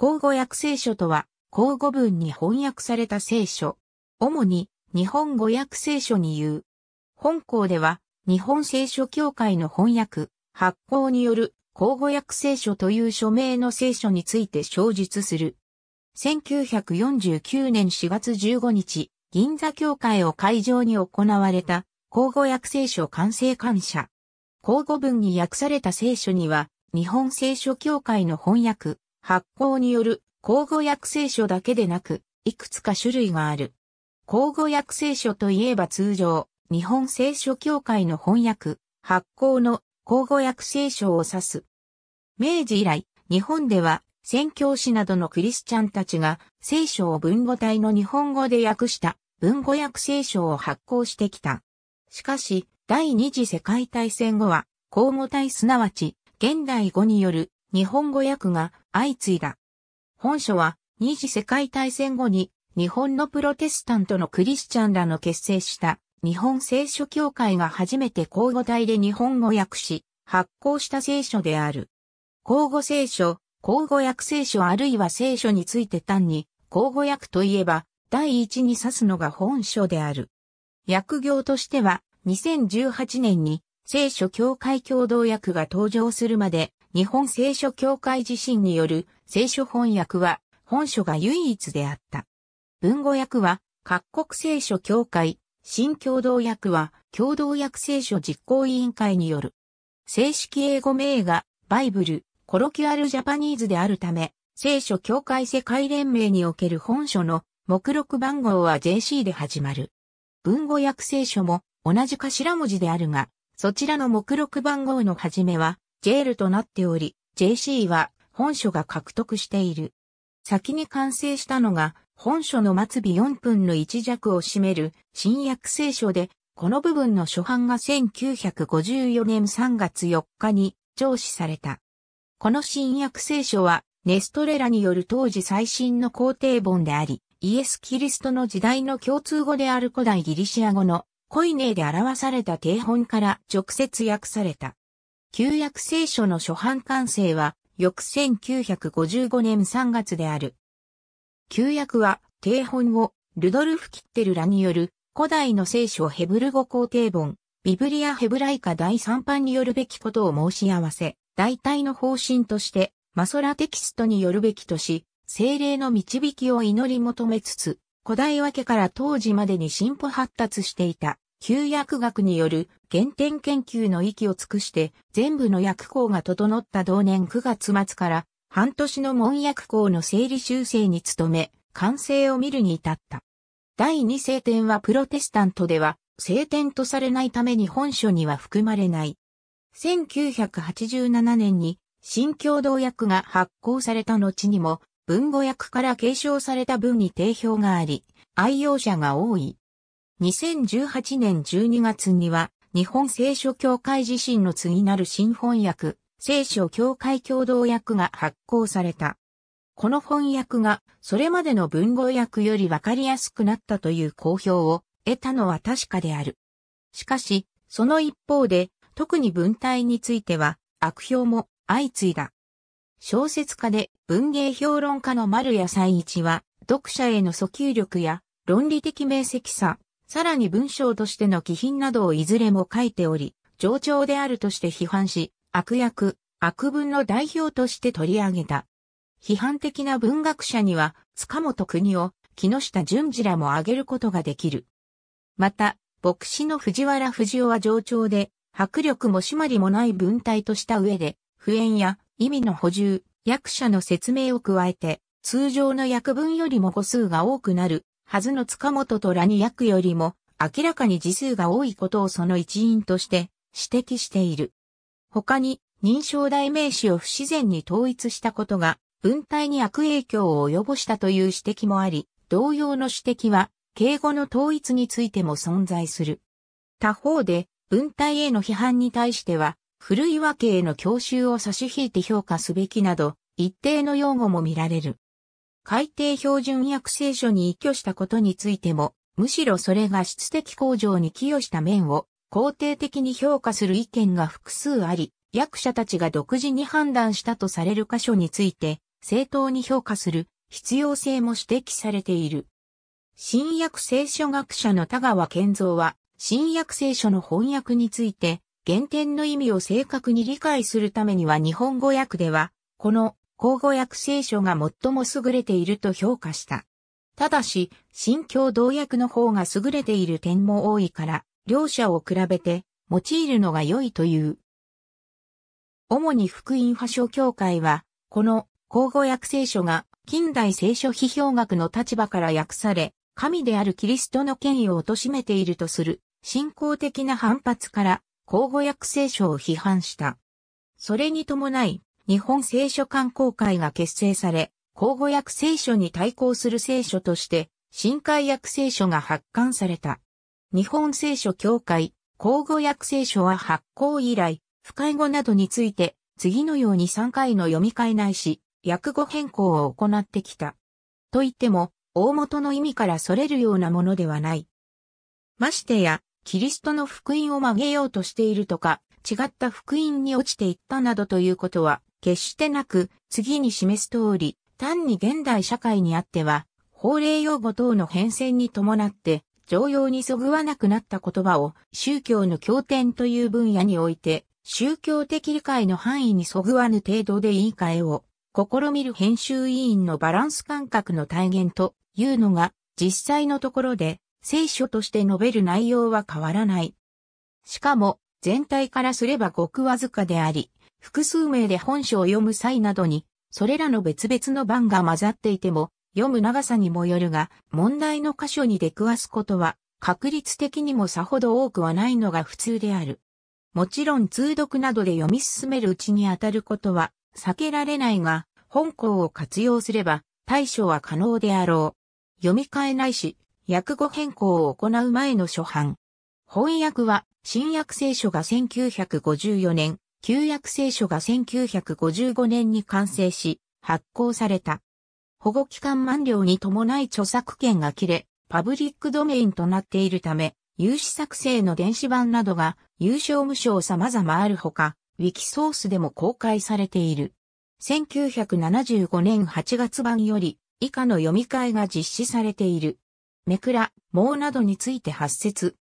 口語訳聖書とは、口語文に翻訳された聖書。主に、日本語訳聖書に言う。本校では、日本聖書協会の翻訳、発行による、口語訳聖書という署名の聖書について詳述する。1949年4月15日、銀座協会を会場に行われた、口語訳聖書完成感謝。口語文に訳された聖書には、日本聖書協会の翻訳、発行による交互訳聖書だけでなく、いくつか種類がある。交互訳聖書といえば通常、日本聖書協会の翻訳、発行の交互訳聖書を指す。明治以来、日本では宣教師などのクリスチャンたちが聖書を文語体の日本語で訳した文語訳聖書を発行してきた。しかし、第二次世界大戦後は、交互体すなわち、現代語による日本語訳が相次いだ。本書は二次世界大戦後に日本のプロテスタントのクリスチャンらの結成した日本聖書協会が初めて交互体で日本語訳し発行した聖書である。交互聖書、交互訳聖書あるいは聖書について単に交互訳といえば第一に指すのが本書である。訳業としては2018年に聖書協会共同訳が登場するまで日本聖書協会自身による聖書翻訳は本書が唯一であった。文語訳は各国聖書協会、新共同訳は共同訳聖書実行委員会による。正式英語名がバイブル、コロキュアルジャパニーズであるため、聖書協会世界連盟における本書の目録番号は JC で始まる。文語訳聖書も同じ頭文字であるが、そちらの目録番号の始めはジェールとなっており、JC は本書が獲得している。先に完成したのが、本書の末尾4分の1弱を占める新約聖書で、この部分の初版が1954年3月4日に上司された。この新約聖書は、ネストレラによる当時最新の皇帝本であり、イエス・キリストの時代の共通語である古代ギリシア語のコイネーで表された定本から直接訳された。旧約聖書の初版完成は、翌1955年3月である。旧約は、定本を、ルドルフ・キッテルらによる、古代の聖書ヘブル語皇帝本、ビブリア・ヘブライカ第3版によるべきことを申し合わせ、大体の方針として、マソラテキストによるべきとし、精霊の導きを祈り求めつつ、古代分けから当時までに進歩発達していた、旧約学による原点研究の域を尽くして全部の薬校が整った同年9月末から半年の門薬校の整理修正に努め、完成を見るに至った。第二聖典はプロテスタントでは聖典とされないために本書には含まれない。1987年に新共同訳が発行された後にも文語訳から継承された文に定評があり、愛用者が多い。2018年12月には日本聖書協会自身の次なる新翻訳、聖書協会共同訳が発行された。この翻訳が、それまでの文語訳よりわかりやすくなったという好評を得たのは確かである。しかし、その一方で、特に文体については、悪評も相次いだ。小説家で文芸評論家の丸谷三一は、読者への訴求力や論理的明晰さ、さらに文章としての気品などをいずれも書いており、上長であるとして批判し、悪役、悪文の代表として取り上げた。批判的な文学者には、塚本国を、木下淳二らも挙げることができる。また、牧師の藤原藤夫は上長で、迫力も締まりもない文体とした上で、不縁や意味の補充、役者の説明を加えて、通常の訳文よりも語数が多くなるはずの塚本とラニヤクよりも明らかに字数が多いことをその一因として指摘している。他に認証代名詞を不自然に統一したことが文体に悪影響を及ぼしたという指摘もあり、同様の指摘は敬語の統一についても存在する。他方で文体への批判に対しては古いわけへの教習を差し引いて評価すべきなど一定の用語も見られる。改定標準約聖書に依拠したことについても、むしろそれが質的向上に寄与した面を肯定的に評価する意見が複数あり、役者たちが独自に判断したとされる箇所について、正当に評価する必要性も指摘されている。新約聖書学者の田川健三は、新約聖書の翻訳について、原点の意味を正確に理解するためには日本語訳では、この口語訳聖書が最も優れていると評価した。ただし、新教同訳の方が優れている点も多いから、両者を比べて用いるのが良いという。主に福音派小協会は、この口語訳聖書が近代聖書批評学の立場から訳され、神であるキリストの権威を貶めているとする信仰的な反発から口語訳聖書を批判した。それに伴い、日本聖書観光会が結成され、口語訳聖書に対抗する聖書として、新海訳聖書が発刊された。日本聖書協会、口語訳聖書は発行以来、不介護などについて、次のように3回の読み替えないし、訳語変更を行ってきた。と言っても、大元の意味から逸れるようなものではない。ましてや、キリストの福音を曲げようとしているとか、違った福音に落ちていったなどということは、決してなく、次に示す通り、単に現代社会にあっては、法令用語等の変遷に伴って、常用にそぐわなくなった言葉を宗教の経典という分野において、宗教的理解の範囲にそぐわぬ程度で言い換えを試みる編集委員のバランス感覚の体現というのが実際のところで聖書として述べる内容は変わらない。しかも全体からすればごくわずかであり、複数名で本書を読む際などに、それらの別々の番が混ざっていても、読む長さにもよるが、問題の箇所に出くわすことは、確率的にもさほど多くはないのが普通である。もちろん通読などで読み進めるうちに当たることは避けられないが、本校を活用すれば対処は可能であろう。読み替えないし、訳語変更を行う前の初版。翻訳は新約聖書が1954年、旧約聖書が1955年に完成し、発行された。保護期間満了に伴い著作権が切れ、パブリックドメインとなっているため、有志作成の電子版などが有償無償様々あるほか、ウィキソースでも公開されている。1975年8月版より以下の読み替えが実施されている。めくら、網などについて発説。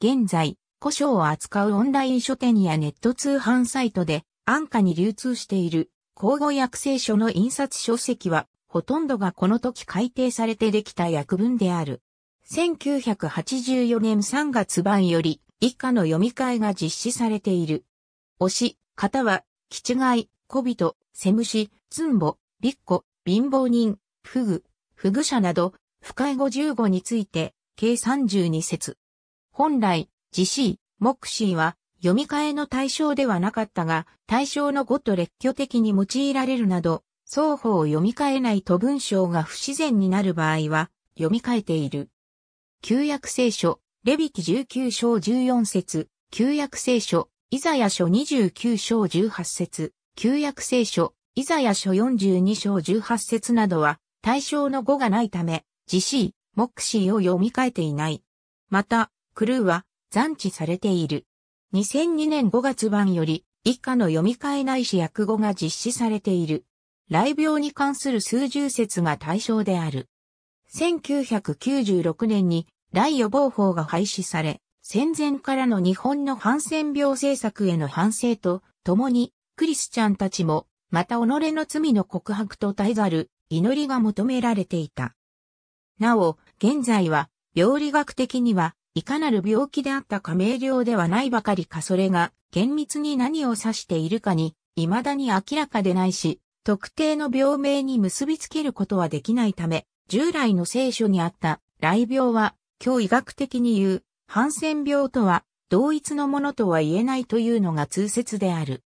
現在、古書を扱うオンライン書店やネット通販サイトで安価に流通している口語訳聖書の印刷書籍はほとんどがこの時改定されてできた訳文である。1984年3月版より以下の読み替えが実施されている。推し、方は、吉違い、小人、セムシ、ツンボ、ビッコ、貧乏人、フグ、フグ者など、不快語15について、計32節。本来、自身、モクシーは読み替えの対象ではなかったが、対象の語と列挙的に用いられるなど、双方を読み替えないと文章が不自然になる場合は、読み替えている。旧約聖書、レビキ19章14節、旧約聖書、イザヤ書29章18節、旧約聖書、イザヤ書42章18節などは、対象の語がないため、自ク目視を読み替えていない。また、クルーは、残置されている。2002年5月版より以下の読み替えないし訳語が実施されている。雷病に関する数十説が対象である。1996年に雷予防法が廃止され、戦前からの日本のハンセン病政策への反省と、共に、クリスチャンたちも、また己の罪の告白と耐えざる、祈りが求められていた。なお、現在は、病理学的には、いかなる病気であったか明瞭ではないばかりかそれが厳密に何を指しているかに未だに明らかでないし、特定の病名に結びつけることはできないため、従来の聖書にあった雷病は、今日医学的に言う、ハンセン病とは同一のものとは言えないというのが通説である。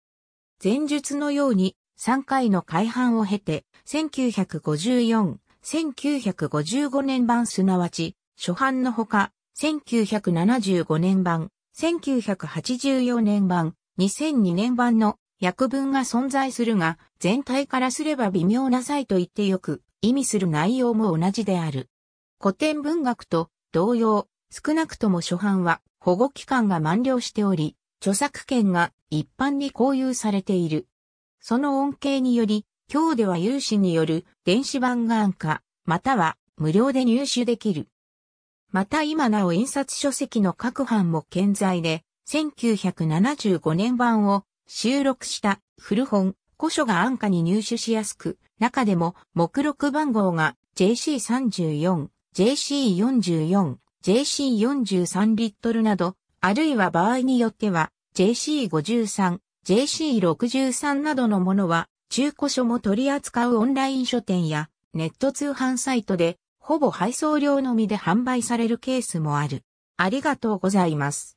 前述のように3回の改版を経て、1954、1955年版すなわち、初版のほか、1975年版、1984年版、2002年版の訳文が存在するが、全体からすれば微妙な際と言ってよく、意味する内容も同じである。古典文学と同様、少なくとも初版は保護期間が満了しており、著作権が一般に公有されている。その恩恵により、今日では有志による電子版が安価、または無料で入手できる。また今なお印刷書籍の各版も健在で、1975年版を収録した古本、古書が安価に入手しやすく、中でも目録番号が JC34、JC44、JC43 リットルなど、あるいは場合によっては JC53、JC63 などのものは中古書も取り扱うオンライン書店やネット通販サイトでほぼ配送料のみで販売されるケースもある。ありがとうございます。